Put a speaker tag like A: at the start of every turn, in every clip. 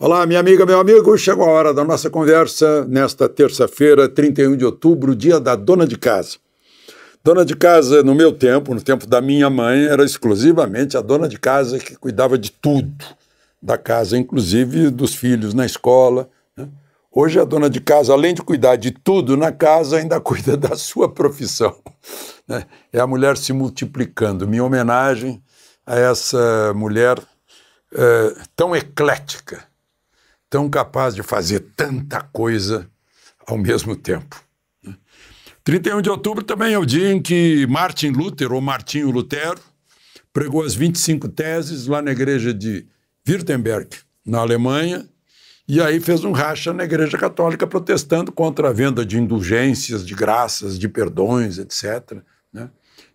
A: Olá, minha amiga, meu amigo. Chegou a hora da nossa conversa nesta terça-feira, 31 de outubro, dia da dona de casa. Dona de casa, no meu tempo, no tempo da minha mãe, era exclusivamente a dona de casa que cuidava de tudo, da casa, inclusive dos filhos na escola. Né? Hoje, a dona de casa, além de cuidar de tudo na casa, ainda cuida da sua profissão. Né? É a mulher se multiplicando. Minha homenagem a essa mulher é, tão eclética tão capaz de fazer tanta coisa ao mesmo tempo. 31 né? de outubro também é o dia em que Martin Luther, ou Martinho Lutero, pregou as 25 teses lá na igreja de Württemberg, na Alemanha, e aí fez um racha na Igreja Católica protestando contra a venda de indulgências, de graças, de perdões, etc. Né?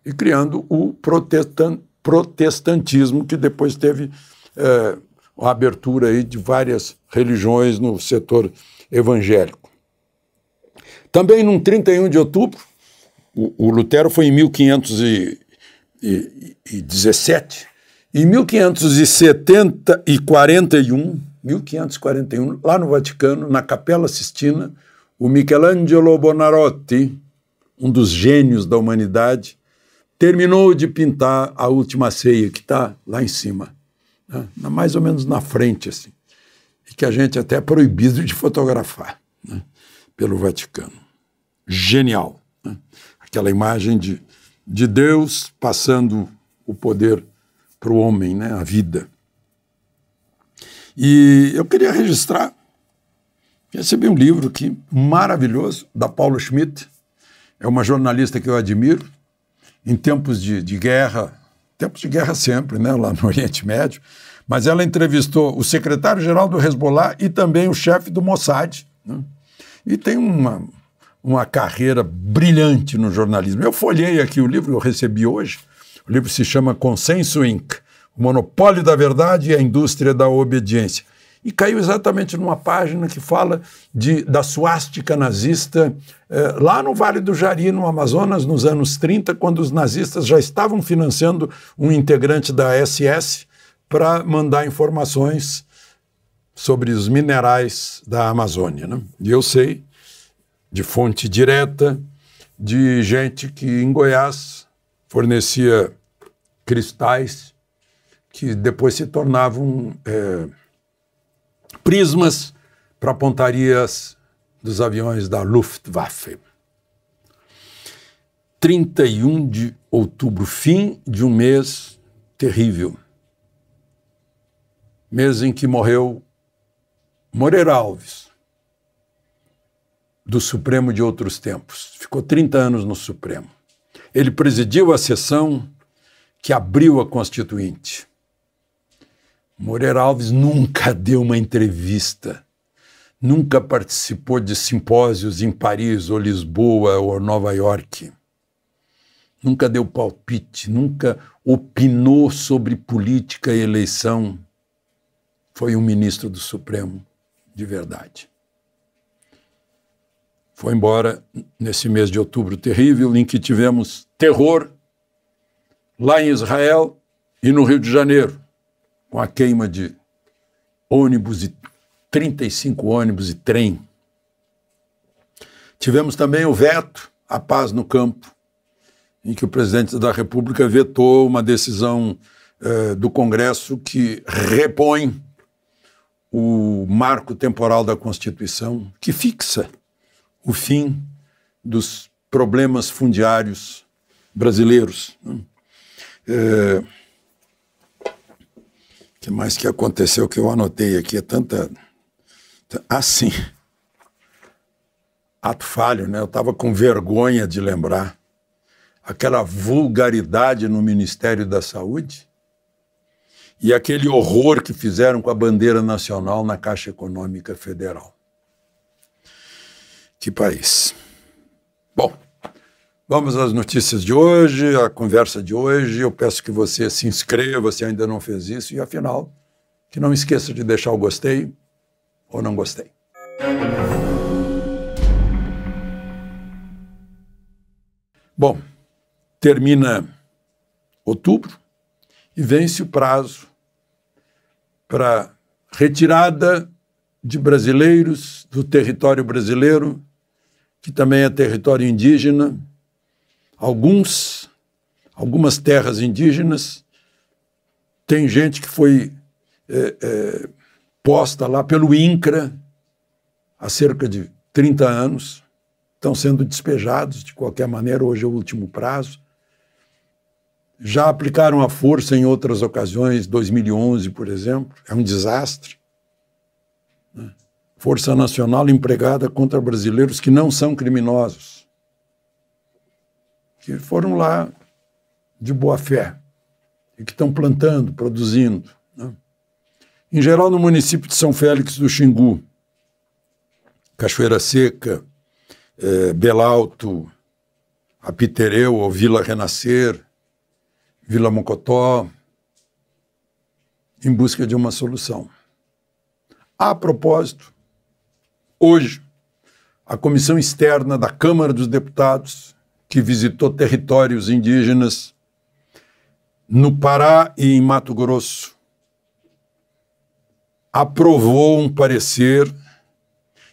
A: E criando o protestan protestantismo que depois teve eh, a abertura aí de várias religiões no setor evangélico. Também no 31 de outubro, o, o Lutero foi em 1517, em 1570 e 41, 1541, lá no Vaticano, na Capela Sistina, o Michelangelo Bonarotti, um dos gênios da humanidade, terminou de pintar a última ceia que está lá em cima né, mais ou menos na frente, assim, e que a gente é até é proibido de fotografar né, pelo Vaticano. Genial. Né? Aquela imagem de, de Deus passando o poder para o homem, né, a vida. E eu queria registrar, recebi um livro que maravilhoso, da Paulo Schmidt, é uma jornalista que eu admiro, em tempos de, de guerra tempos de guerra sempre, né, lá no Oriente Médio, mas ela entrevistou o secretário-geral do Hezbollah e também o chefe do Mossad. Né? E tem uma, uma carreira brilhante no jornalismo. Eu folhei aqui o livro que eu recebi hoje. O livro se chama Consenso Inc. O Monopólio da Verdade e a Indústria da Obediência e caiu exatamente numa página que fala de, da suástica nazista eh, lá no Vale do Jari, no Amazonas, nos anos 30, quando os nazistas já estavam financiando um integrante da SS para mandar informações sobre os minerais da Amazônia. Né? E eu sei, de fonte direta, de gente que em Goiás fornecia cristais que depois se tornavam. Eh, prismas para pontarias dos aviões da Luftwaffe. 31 de outubro, fim de um mês terrível. Mês em que morreu Moreira Alves, do Supremo de outros tempos. Ficou 30 anos no Supremo. Ele presidiu a sessão que abriu a Constituinte. Moreira Alves nunca deu uma entrevista, nunca participou de simpósios em Paris ou Lisboa ou Nova York, nunca deu palpite, nunca opinou sobre política e eleição. Foi um ministro do Supremo de verdade. Foi embora nesse mês de outubro terrível em que tivemos terror lá em Israel e no Rio de Janeiro com a queima de ônibus e 35 ônibus e trem. Tivemos também o veto à paz no campo, em que o presidente da República vetou uma decisão eh, do Congresso que repõe o marco temporal da Constituição, que fixa o fim dos problemas fundiários brasileiros. Né? Eh, que mais que aconteceu que eu anotei aqui? É tanta. Assim. Ah, Ato falho, né? Eu estava com vergonha de lembrar aquela vulgaridade no Ministério da Saúde e aquele horror que fizeram com a bandeira nacional na Caixa Econômica Federal. Que país! Vamos às notícias de hoje, à conversa de hoje. Eu peço que você se inscreva se ainda não fez isso e, afinal, que não esqueça de deixar o gostei ou não gostei. Bom, termina outubro e vence o prazo para retirada de brasileiros do território brasileiro, que também é território indígena alguns, algumas terras indígenas, tem gente que foi é, é, posta lá pelo INCRA há cerca de 30 anos, estão sendo despejados de qualquer maneira, hoje é o último prazo. Já aplicaram a força em outras ocasiões, 2011, por exemplo, é um desastre. Né? Força Nacional empregada contra brasileiros que não são criminosos que foram lá de boa fé e que estão plantando, produzindo. Né? Em geral, no município de São Félix do Xingu, Cachoeira Seca, eh, é, Belalto, Apitereu ou Vila Renascer, Vila Mocotó, em busca de uma solução. A propósito, hoje, a Comissão Externa da Câmara dos Deputados que visitou territórios indígenas no Pará e em Mato Grosso, aprovou um parecer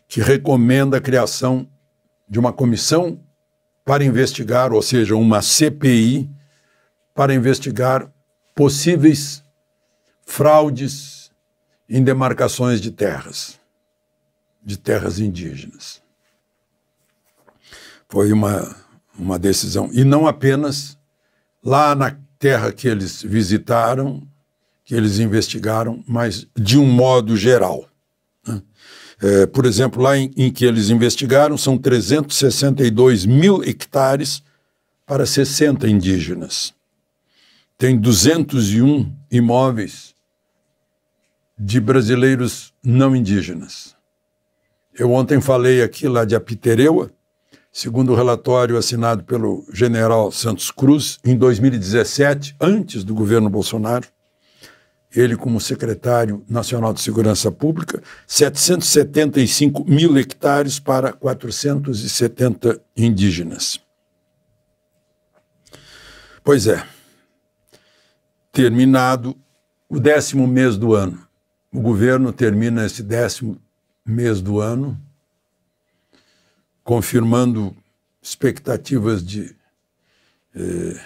A: que recomenda a criação de uma comissão para investigar, ou seja, uma CPI, para investigar possíveis fraudes em demarcações de terras, de terras indígenas. Foi uma uma decisão, e não apenas lá na terra que eles visitaram, que eles investigaram, mas de um modo geral. Né? É, por exemplo, lá em, em, que eles investigaram, são 362 mil hectares para 60 indígenas. Tem 201 imóveis de brasileiros não indígenas. Eu ontem falei aqui lá de Apitereua, Segundo o relatório assinado pelo general Santos Cruz, em 2017, antes do governo Bolsonaro, ele como secretário nacional de segurança pública, 775 mil hectares para 470 indígenas. Pois é, terminado o décimo mês do ano, o governo termina esse décimo mês do ano confirmando expectativas de eh,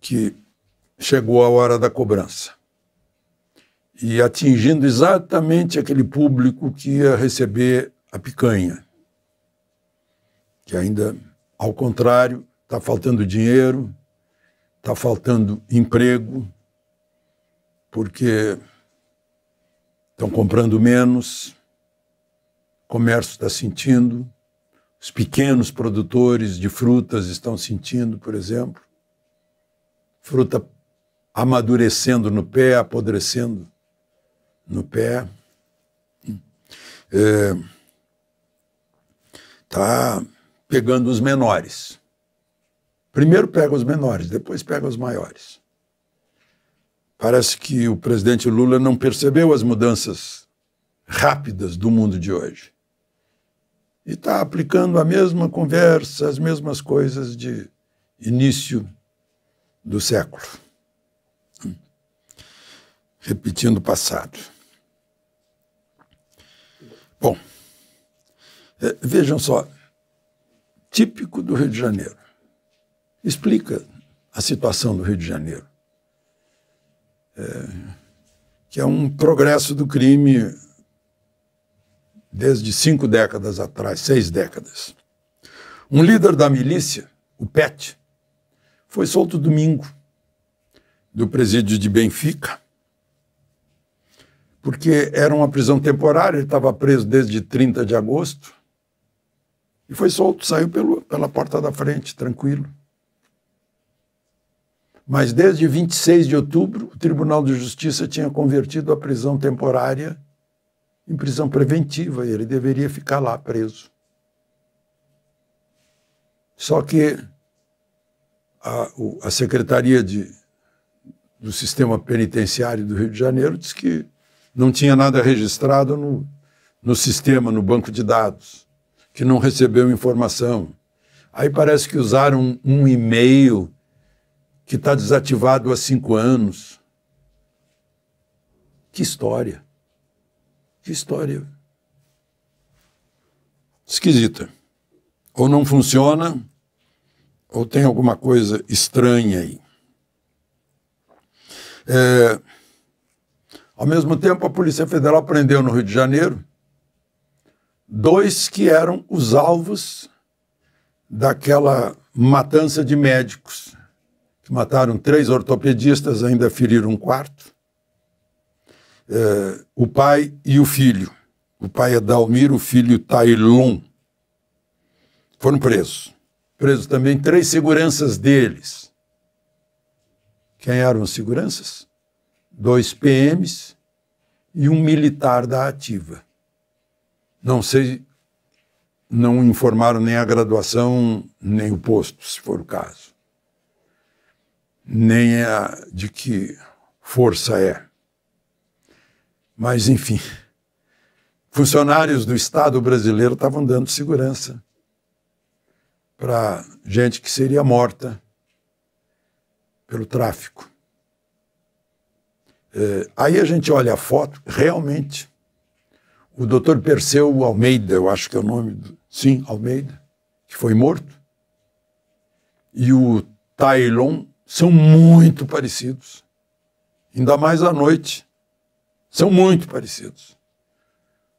A: que chegou a hora da cobrança e atingindo exatamente aquele público que ia receber a picanha, que ainda, ao contrário, está faltando dinheiro, está faltando emprego, porque estão comprando menos comércio está sentindo, os pequenos produtores de frutas estão sentindo, por exemplo. Fruta amadurecendo no pé, apodrecendo no pé. Está é, tá pegando os menores. Primeiro pega os menores, depois pega os maiores. Parece que o presidente Lula não percebeu as mudanças rápidas do mundo de hoje e está aplicando a mesma conversa, as mesmas coisas de início do século, repetindo o passado. Bom, é, vejam só, típico do Rio de Janeiro. Explica a situação do Rio de Janeiro, é, que é um progresso do crime desde cinco décadas atrás, seis décadas. Um líder da milícia, o PET, foi solto domingo do presídio de Benfica, porque era uma prisão temporária, ele estava preso desde 30 de agosto, e foi solto, saiu pelo, pela porta da frente, tranquilo. Mas desde 26 de outubro, o Tribunal de Justiça tinha convertido a prisão temporária em prisão preventiva, ele deveria ficar lá preso. Só que a, a Secretaria de, do Sistema Penitenciário do Rio de Janeiro disse que não tinha nada registrado no, no sistema, no banco de dados, que não recebeu informação. Aí parece que usaram um, um e-mail que está desativado há cinco anos. Que história! Que história esquisita. Ou não funciona, ou tem alguma coisa estranha aí. É, ao mesmo tempo, a Polícia Federal prendeu no Rio de Janeiro dois que eram os alvos daquela matança de médicos, que mataram três ortopedistas, ainda feriram um quarto, é, o pai e o filho. O pai é Dalmir, o filho Tailon. Foram presos. Presos também três seguranças deles. Quem eram os seguranças? Dois PMs e um militar da ativa. Não sei, não informaram nem a graduação, nem o posto, se for o caso. Nem a, de que força é. Mas, enfim, funcionários do Estado brasileiro estavam dando segurança para gente que seria morta pelo tráfico. É, aí a gente olha a foto, realmente, o doutor Perseu Almeida, eu acho que é o nome do. Sim, Almeida, que foi morto, e o Tylon são muito parecidos. Ainda mais à noite, são muito parecidos.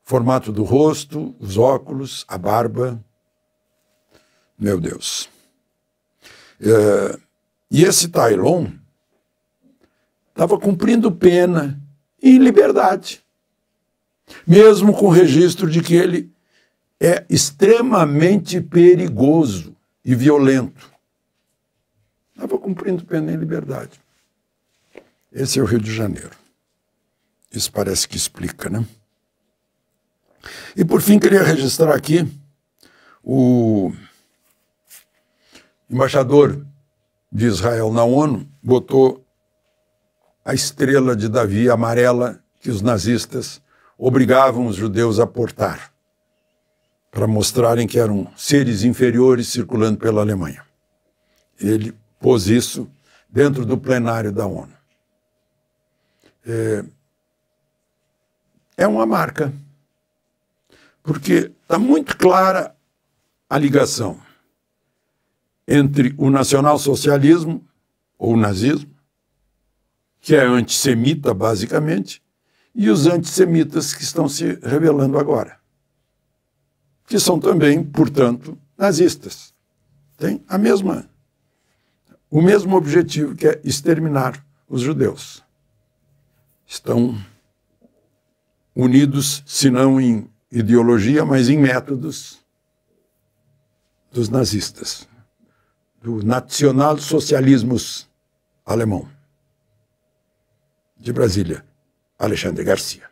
A: Formato do rosto, os óculos, a barba. Meu Deus. É, e esse Tylon estava cumprindo pena em liberdade, mesmo com registro de que ele é extremamente perigoso e violento. Estava cumprindo pena em liberdade. Esse é o Rio de Janeiro. Isso parece que explica, né? E por fim, queria registrar aqui o embaixador de Israel na ONU botou a estrela de Davi amarela que os nazistas obrigavam os judeus a portar para mostrarem que eram seres inferiores circulando pela Alemanha. Ele pôs isso dentro do plenário da ONU. É, é uma marca. Porque está muito clara a ligação entre o nacionalsocialismo, ou o nazismo, que é antissemita, basicamente, e os antissemitas que estão se revelando agora, que são também, portanto, nazistas. Tem a mesma, o mesmo objetivo que é exterminar os judeus. Estão unidos, se não em ideologia, mas em métodos dos nazistas, do nacionalsocialismo alemão. De Brasília, Alexandre Garcia.